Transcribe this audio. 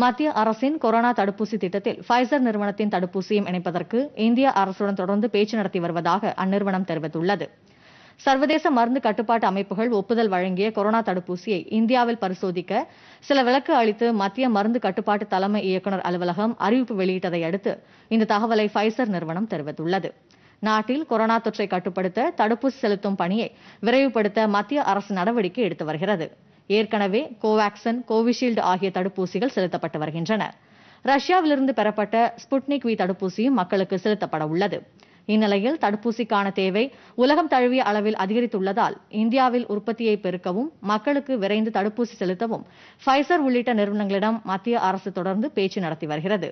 மத்திய அரசின் கொரோனா தடுப்பூசி திட்டத்தில் ஃபைசர் நிறுவனத்தின் தடுப்பூசியும் இணைப்பதற்கு இந்திய அரசுடன் தொடர்ந்து பேச்சு நடத்தி வருவதாக அந்நிறுவனம் தெரிவித்துள்ளது சர்வதேச மருந்து கட்டுப்பாட்டு அமைப்புகள் ஒப்புதல் வழங்கிய கொரோனா தடுப்பூசியை இந்தியாவில் பரிசோதிக்க சில விலக்கு அளித்து மத்திய மருந்து கட்டுப்பாட்டு தலைமை இயக்குநர் அலுவலகம் அறிவிப்பு வெளியிட்டதை அடுத்து இந்த தகவலை ஃபைசர் நிறுவனம் தெரிவித்துள்ளது நாட்டில் கொரோனா தொற்றை கட்டுப்படுத்த தடுப்பூசி செலுத்தும் பணியை விரைவுபடுத்த மத்திய அரசு நடவடிக்கை எடுத்து வருகிறது ஏற்கனவே கோவாக்சன் கோவிஷீல்டு ஆகிய தடுப்பூசிகள் செலுத்தப்பட்டு வருகின்றன ரஷ்யாவிலிருந்து பெறப்பட்ட ஸ்புட்னிக் வி தடுப்பூசியும் மக்களுக்கு செலுத்தப்பட உள்ளது இந்நிலையில் தடுப்பூசிக்கான தேவை உலகம் தழுவிய அளவில் அதிகரித்துள்ளதால் இந்தியாவில் உற்பத்தியை பெருக்கவும் மக்களுக்கு விரைந்து தடுப்பூசி செலுத்தவும் ஃபைசர் உள்ளிட்ட நிறுவனங்களிடம் மத்திய அரசு தொடர்ந்து பேச்சு நடத்தி வருகிறது